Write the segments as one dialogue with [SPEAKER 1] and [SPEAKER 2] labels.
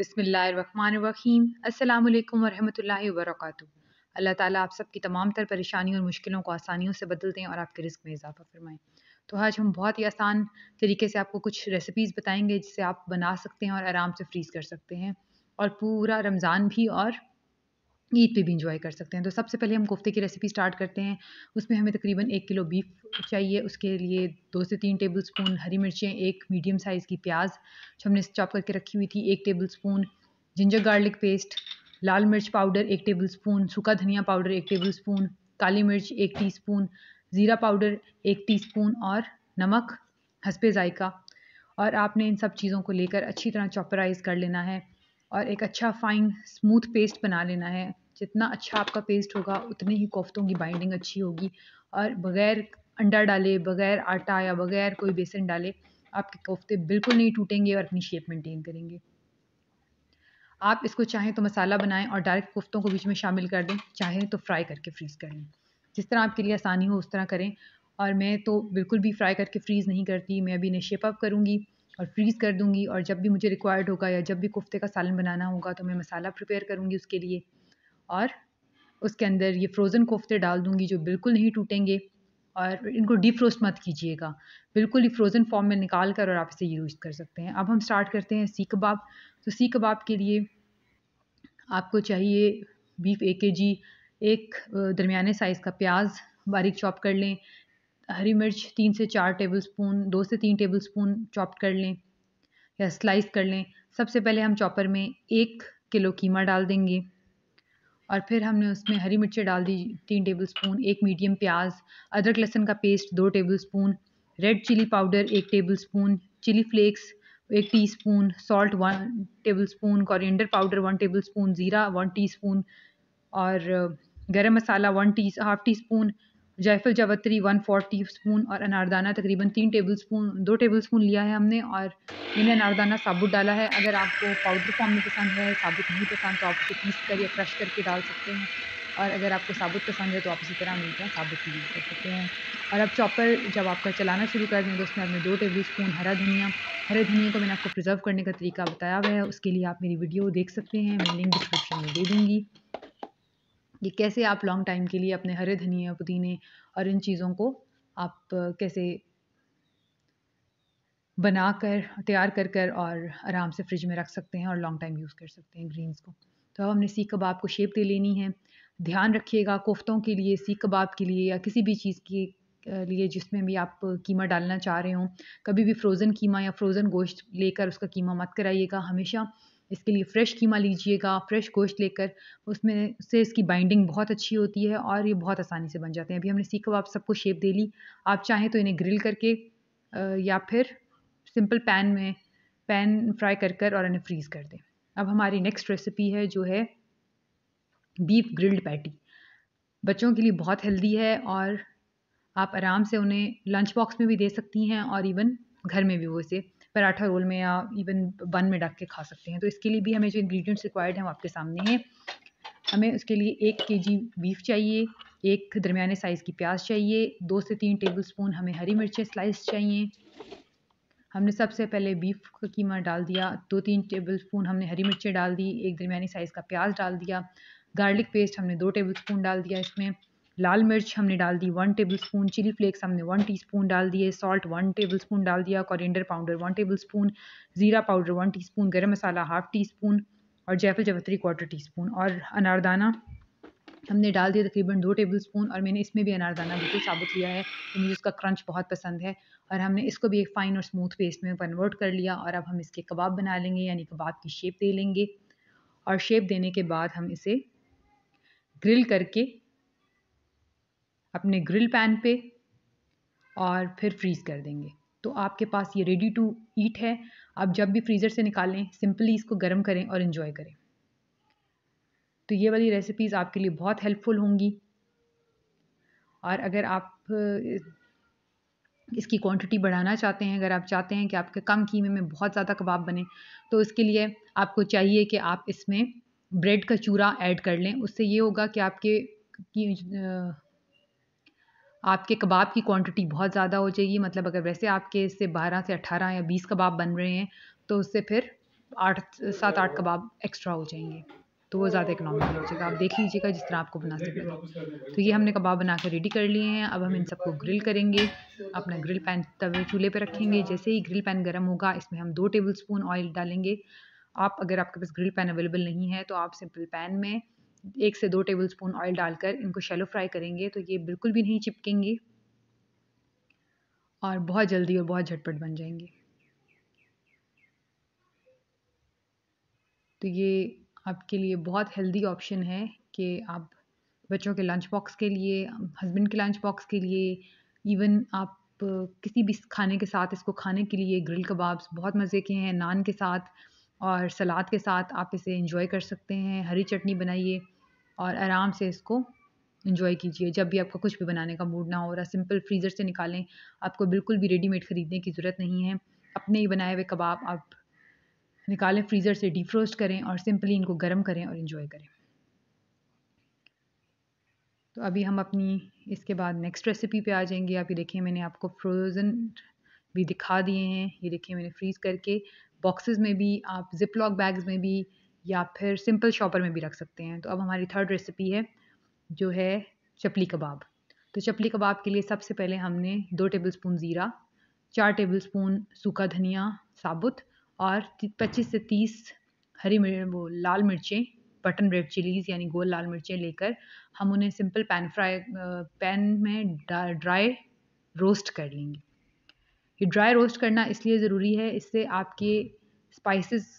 [SPEAKER 1] बिसमीम अल्लाम वरहमल वर्क अल्लाह ताला आप सबकी तमाम तर परेशानियों और मुश्किलों को आसानियों से बदल दें और आपके रिस्क में इजाफा फरमाएँ तो आज हम बहुत ही आसान तरीके से आपको कुछ रेसिपीज़ बताएंगे जिसे आप बना सकते हैं और आराम से फ्रीज़ कर सकते हैं और पूरा रमज़ान भी और ईद पे भी इंजॉय कर सकते हैं तो सबसे पहले हम कोफ्ते की रेसिपी स्टार्ट करते हैं उसमें हमें तकरीबन एक किलो बीफ चाहिए उसके लिए दो से तीन टेबल स्पून हरी मिर्चें एक मीडियम साइज़ की प्याज जो हमने चॉप करके रखी हुई थी एक tablespoon ginger garlic paste लाल मिर्च पाउडर एक टेबल स्पून सूखा धनिया पाउडर एक टेबल स्पून काली मिर्च एक टी स्पून ज़ीरा पाउडर एक टी स्पून और नमक हंसपे ज़ायका और आपने इन सब चीज़ों को लेकर अच्छी तरह चॉपराइज़ कर लेना है और एक अच्छा फाइन स्मूथ पेस्ट बना लेना है जितना अच्छा आपका पेस्ट होगा उतनी ही कोफ्तों की बाइंडिंग अच्छी होगी और बग़ैर अंडा डाले बग़ैर आटा या बग़ैर कोई बेसन डाले आपके कोफ्ते बिल्कुल नहीं टूटेंगे और अपनी शेप मेंटेन करेंगे आप इसको चाहें तो मसाला बनाएं और डायरेक्ट कोफ्तों को बीच में शामिल कर दें चाहें तो फ्राई करके फ्रीज़ कर लें जिस तरह आपके लिए आसानी हो उस तरह करें और मैं तो बिल्कुल भी फ्राई करके फ्रीज़ नहीं करती मैं अभी इन्हें शेप अप करूँगी और फ्रीज़ कर दूँगी और जब भी मुझे रिक्वायर्ड होगा या जब भी कोफ्ते का सालन बनाना होगा तो मैं मसाला प्रिपेयर करूँगी उसके लिए और उसके अंदर ये फ्रोज़न कोफ्ते डाल दूँगी जो बिल्कुल नहीं टूटेंगे और इनको डीप फ्रोस्ट मत कीजिएगा बिल्कुल ही फ्रोज़न फॉर्म में निकाल कर और आप इसे यूज़ कर सकते हैं अब हम स्टार्ट करते हैं सी कबाब तो सी कबाब के लिए आपको चाहिए बीफ एक के जी एक दरमियाने साइज़ का प्याज बारीक चॉप कर लें हरी मिर्च तीन से चार टेबल स्पून दो से तीन टेबल स्पून चॉप कर लें या स्लाइस कर लें सबसे पहले हम चॉपर में एक किलो कीमा डाल देंगे और फिर हमने उसमें हरी मिर्ची डाल दी तीन टेबल स्पून एक मीडियम प्याज अदरक लहसुन का पेस्ट दो tablespoon red chilli powder एक टेबल स्पून चिली फ्लेक्स एक teaspoon salt one tablespoon coriander powder one tablespoon ज़ीरा वन टी स्पून और गर्म मसाला one tea half teaspoon जायफल जावत्री वन फोर्टी स्पून और अनारदाना तकरीबन तीन टेबल स्पून दो टेबल स्पून लिया है हमने और मैंने अनारदाना साबुत डाला है अगर आपको पाउडर फॉर्म में पसंद है साबुत नहीं पसंद तो आप उसे पीस कर या क्रश करके डाल सकते हैं और अगर आपको साबुत पसंद है तो आप इसी तरह मिलकर साबुत यूज़ कर सकते हैं और अब चॉपर जब आपका चलाना शुरू कर देंगे तो उसमें आपने दो टेबल स्पून हरा धनिया हरे धनिया को मैंने आपको प्रिजर्व करने का तरीका बताया हुआ है उसके लिए आप मेरी वीडियो देख सकते हैं मैं लिंक डिस्क्रिप्शन में दे दूँगी ये कैसे आप लॉन्ग टाइम के लिए अपने हरे धनिया पुदीने और इन चीज़ों को आप कैसे बना कर तैयार कर कर और आराम से फ्रिज में रख सकते हैं और लॉन्ग टाइम यूज़ कर सकते हैं ग्रीन्स को तो अब हमने सीख कबाब को शेप दे लेनी है ध्यान रखिएगा कोफ्तों के लिए सीख कबाब के लिए या किसी भी चीज़ के लिए जिसमें भी आप कीमा डालना चाह रहे हो कभी भी फ्रोज़न कीमा या फ्रोज़न गोश्त लेकर उसका कीमा मत कराइएगा हमेशा इसके लिए फ़्रेश कीमा लीजिएगा फ़्रेश गोश्त लेकर उसमें से इसकी बाइंडिंग बहुत अच्छी होती है और ये बहुत आसानी से बन जाते हैं अभी हमने सीख कबाब सबको शेप दे ली आप चाहें तो इन्हें ग्रिल करके या फिर सिंपल पैन में पैन फ्राई कर कर और इन्हें फ्रीज़ कर दें अब हमारी नेक्स्ट रेसिपी है जो है बीफ ग्रिल्ड पैटी बच्चों के लिए बहुत हेल्दी है और आप आराम से उन्हें लंच बॉक्स में भी दे सकती हैं और इवन घर में भी वो इसे पराठा रोल में या इवन बन में डाल के खा सकते हैं तो इसके लिए भी हमें जो इंग्रेडिएंट्स रिक्वायर्ड हैं वो आपके सामने हैं हमें उसके लिए एक के जी बीफ चाहिए एक दरमियाने साइज़ की प्याज चाहिए दो से तीन टेबल स्पून हमें हरी मिर्चें स्लाइस चाहिए हमने सबसे पहले बीफ का कीमा डाल दिया दो तीन टेबल स्पून हमने हरी मिर्चें डाल दी एक दरमियानी साइज़ का प्याज डाल दिया गार्लिक पेस्ट हमने दो टेबल स्पून डाल दिया इसमें लाल मिर्च हमने डाल दी one tablespoon chilli flakes हमने वन टीस्पून डाल दिए सॉल्ट वन टेबल स्पून डाल दिया coriander powder one tablespoon ज़ीरा पाउडर वन टी स्पून गर्म मसाला हाफ टी स्पून और जैफल जवतरी क्वार्टर टी स्पून और अनारदाना हमने डाल दिया तकरीबन दो टेबल स्पून और मैंने इसमें भी अनारदाना बिल्कुल साबुत लिया है तो मुझे उसका क्रंच बहुत पसंद है और हमने इसको भी एक फ़ाइन और स्मूथ पेस्ट में कन्वर्ट कर लिया और अब हम इसके कबाब बना लेंगे यानी कबाब की शेप दे लेंगे और शेप देने के बाद हम इसे ग्रिल करके अपने ग्रिल पैन पे और फिर फ्रीज़ कर देंगे तो आपके पास ये रेडी टू ईट है आप जब भी फ्रीज़र से निकालें सिंपली इसको गर्म करें और इन्जॉय करें तो ये वाली रेसिपीज़ आपके लिए बहुत हेल्पफुल होंगी और अगर आप इसकी क्वांटिटी बढ़ाना चाहते हैं अगर आप चाहते हैं कि आपके कम कीमे में बहुत ज़्यादा कबाब बने तो इसके लिए आपको चाहिए कि आप इसमें ब्रेड का चूरा ऐड कर लें उससे ये होगा कि आपके आपके कबाब की क्वांटिटी बहुत ज़्यादा हो जाएगी मतलब अगर वैसे आपके इससे बारह से अट्ठारह या बीस कबाब बन रहे हैं तो उससे फिर आठ सात आठ कबाब एक्स्ट्रा हो जाएंगे तो वो ज़्यादा इकनॉमिकल हो जाएगा आप देख लीजिएगा जिस तरह आपको बना हैं तो ये हमने कबाब बना कर रेडी कर लिए हैं अब हम इन सबको ग्रिल करेंगे अपना ग्रिल पैन तवे चूल्हे पर रखेंगे जैसे ही ग्रिल पैन गर्म होगा इसमें हम दो टेबल स्पून ऑयल डालेंगे आप अगर आपके पास ग्रिल पैन अवेलेबल नहीं है तो आप सिंपल पैन में एक से दो टेबल स्पून ऑयल डालकर इनको शैलो फ्राई करेंगे तो ये बिल्कुल भी नहीं चिपकेंगे और बहुत जल्दी और बहुत झटपट बन जाएंगे तो ये आपके लिए बहुत हेल्दी ऑप्शन है कि आप बच्चों के लंच बॉक्स के लिए हस्बैंड के लंच बॉक्स के लिए इवन आप किसी भी खाने के साथ इसको खाने के लिए ग्रिल कबाब्स बहुत मज़े के हैं नान के साथ और सलाद के साथ आप इसे इंजॉय कर सकते हैं हरी चटनी बनाइए और आराम से इसको इन्जॉय कीजिए जब भी आपका कुछ भी बनाने का मूड ना हो रहा सिंपल फ्रीज़र से निकालें आपको बिल्कुल भी रेडीमेड ख़रीदने की ज़रूरत नहीं है अपने ही बनाए हुए कबाब आप निकालें फ्रीज़र से डीफ्रोस्ट करें और सिंपली इनको गर्म करें और इन्जॉय करें तो अभी हम अपनी इसके बाद नेक्स्ट रेसिपी पे आ जाएंगे आप ये देखिए मैंने आपको फ्रोज़न भी दिखा दिए हैं ये देखिए मैंने फ्रीज़ करके बॉक्सेस में भी आप जिप लॉक बैग्स में भी या फिर सिंपल शॉपर में भी रख सकते हैं तो अब हमारी थर्ड रेसिपी है जो है चपली कबाब तो चपली कबाब के लिए सबसे पहले हमने दो स्पून ज़ीरा चार स्पून सूखा धनिया साबुत और पच्चीस से तीस हरी मिर्च वो लाल मिर्चें बटन रेड चिलीज़ यानी गोल लाल मिर्चें लेकर हम उन्हें सिंपल पैन फ्राई पैन में ड्राई रोस्ट कर लेंगे ये ड्राई रोस्ट करना इसलिए ज़रूरी है इससे आपके स्पाइसेस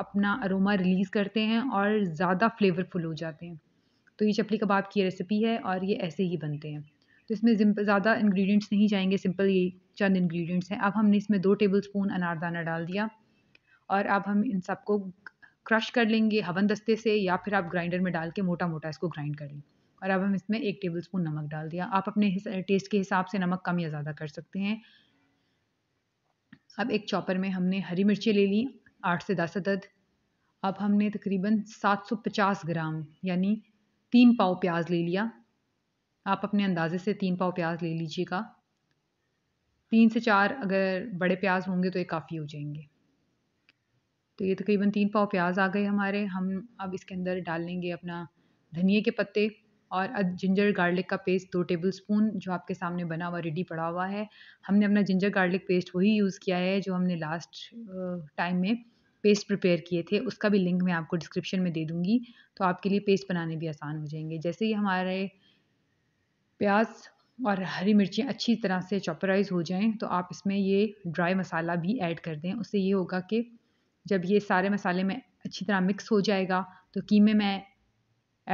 [SPEAKER 1] अपना अरोमा रिलीज़ करते हैं और ज़्यादा फ्लेवरफुल हो जाते हैं तो ये चपली कबाब की रेसिपी है और ये ऐसे ही बनते हैं तो इसमें ज़्यादा इंग्रेडिएंट्स नहीं जाएंगे सिंपल ये चंद इंग्रेडिएंट्स हैं अब हमने इसमें दो टेबल स्पून अनारदाना डाल दिया और अब हम इन सबको क्रश कर लेंगे हवन दस्ते से या फिर आप ग्राइंडर में डाल के मोटा मोटा इसको ग्राइंड कर लें और अब हम इसमें एक टेबल स्पून नमक डाल दिया आप अपने टेस्ट के हिसाब से नमक कम या ज़्यादा कर सकते हैं अब एक चॉपर में हमने हरी मिर्ची ले ली आठ से दस अदद अब हमने तकरीबन 750 ग्राम यानी तीन पाव प्याज ले लिया आप अपने अंदाजे से तीन पाव प्याज ले लीजिएगा तीन से चार अगर बड़े प्याज होंगे तो ये काफ़ी हो जाएंगे तो ये तकरीबन तीन पाव प्याज आ गए हमारे हम अब इसके अंदर डाल लेंगे अपना धनिए के पत्ते और जिंजर गार्लिक का पेस्ट दो टेबल स्पून जो आपके सामने बना हुआ रेडी पड़ा हुआ है हमने अपना जिंजर गार्लिक पेस्ट वही यूज़ किया है जो हमने लास्ट टाइम में पेस्ट प्रिपेयर किए थे उसका भी लिंक मैं आपको डिस्क्रिप्शन में दे दूँगी तो आपके लिए पेस्ट बनाने भी आसान हो जाएंगे जैसे ही हमारे प्याज और हरी मिर्ची अच्छी तरह से चॉपराइज हो जाएं तो आप इसमें ये ड्राई मसाला भी ऐड कर दें उससे ये होगा कि जब ये सारे मसाले में अच्छी तरह मिक्स हो जाएगा तो कीमे में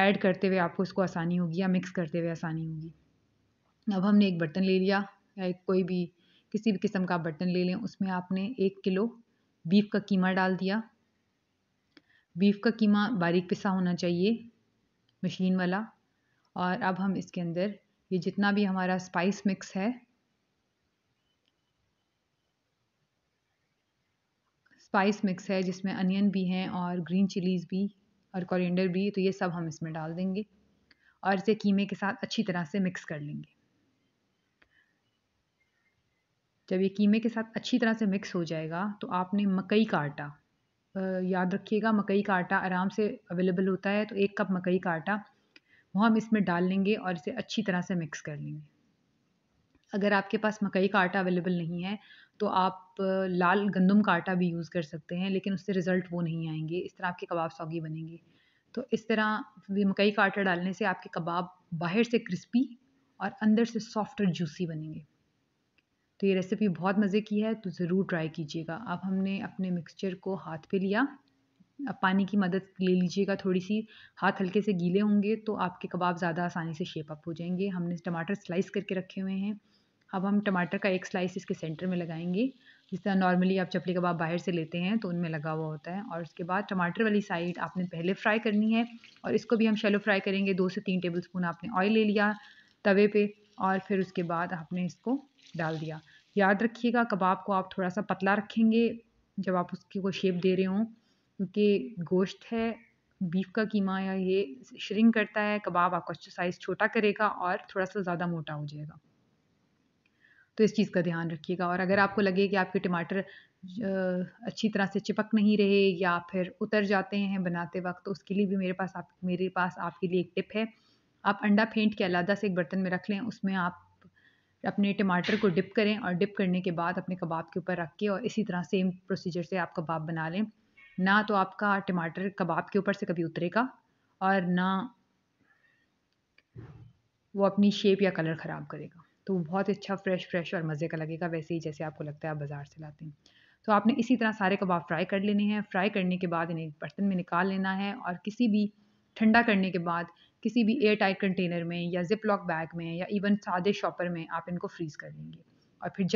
[SPEAKER 1] ऐड करते हुए आपको इसको आसानी होगी या मिक्स करते हुए आसानी होगी अब हमने एक बर्तन ले लिया या कोई भी किसी भी किस्म का बर्तन ले लें उसमें आपने एक किलो बीफ का कीमा डाल दिया बीफ का कीमा बारीक पिसा होना चाहिए मशीन वाला और अब हम इसके अंदर ये जितना भी हमारा स्पाइस मिक्स है स्पाइस मिक्स है जिसमें अनियन भी हैं और ग्रीन चिलीज़ भी और कोरिएंडर भी तो ये सब हम इसमें डाल देंगे और इसे कीमे के साथ अच्छी तरह से मिक्स कर लेंगे जब ये कीमे के साथ अच्छी तरह से मिक्स हो जाएगा तो आपने मकई का आटा याद रखिएगा मकई का आटा आराम से अवेलेबल होता है तो एक कप मकई का आटा वो हम इसमें डाल लेंगे और इसे अच्छी तरह से मिक्स कर लेंगे अगर आपके पास मकई का आटा अवेलेबल नहीं है तो आप लाल गंदम का आटा भी यूज़ कर सकते हैं लेकिन उससे रिज़ल्ट वो नहीं आएंगे इस तरह आपके कबाब सौगी बनेंगे तो इस तरह मकई का आटा डालने से आपके कबाब बाहर से क्रिस्पी और अंदर से सॉफ्ट और जूसी बनेंगे तो ये रेसिपी बहुत मज़े की है तो ज़रूर ट्राई कीजिएगा अब हमने अपने मिक्सचर को हाथ पे लिया अब पानी की मदद ले लीजिएगा थोड़ी सी हाथ हल्के से गीले होंगे तो आपके कबाब ज़्यादा आसानी से शेप अप हो जाएंगे हमने टमाटर स्लाइस करके रखे हुए हैं अब हम टमाटर का एक स्लाइस इसके सेंटर में लगाएंगे जिस तरह नॉर्मली आप चपली कबाब बाहर से लेते हैं तो उनमें लगा हुआ होता है और उसके बाद टमाटर वाली साइड आपने पहले फ्राई करनी है और इसको भी हम शेलो फ्राई करेंगे दो से तीन टेबल स्पून आपने ऑयल ले लिया तवे पर और फिर उसके बाद आपने इसको डाल दिया याद रखिएगा कबाब को आप थोड़ा सा पतला रखेंगे जब आप उसकी को शेप दे रहे हों क्योंकि गोश्त है बीफ का कीमा या ये श्रिंक करता है कबाब आपका साइज़ छोटा करेगा और थोड़ा सा ज़्यादा मोटा हो जाएगा तो इस चीज़ का ध्यान रखिएगा और अगर आपको लगे कि आपके टमाटर अच्छी तरह से चिपक नहीं रहे या फिर उतर जाते हैं बनाते वक्त तो उसके लिए भी मेरे पास आप मेरे पास आपके लिए एक टिप है आप अंडा फेंट के अलादा से एक बर्तन में रख लें उसमें आप अपने टमाटर को डिप करें और डिप करने के बाद अपने कबाब के ऊपर रख के और इसी तरह सेम प्रोसीजर से आप कबाब बना लें ना तो आपका टमाटर कबाब के ऊपर से कभी उतरेगा और ना वो अपनी शेप या कलर ख़राब करेगा तो वो बहुत अच्छा फ्रेश फ्रेश और मज़े का लगेगा वैसे ही जैसे आपको लगता है आप बाज़ार से लाते हैं तो आपने इसी तरह सारे कबाब फ्राई कर लेने हैं फ्राई करने के बाद इन्हें बर्तन में निकाल लेना है और किसी भी ठंडा करने के बाद किसी भी एयर टाइट कंटेनर में या जिप लॉक बैग में या इवन सादे शॉपर में आप इनको फ्रीज़ कर लेंगे और फिर जब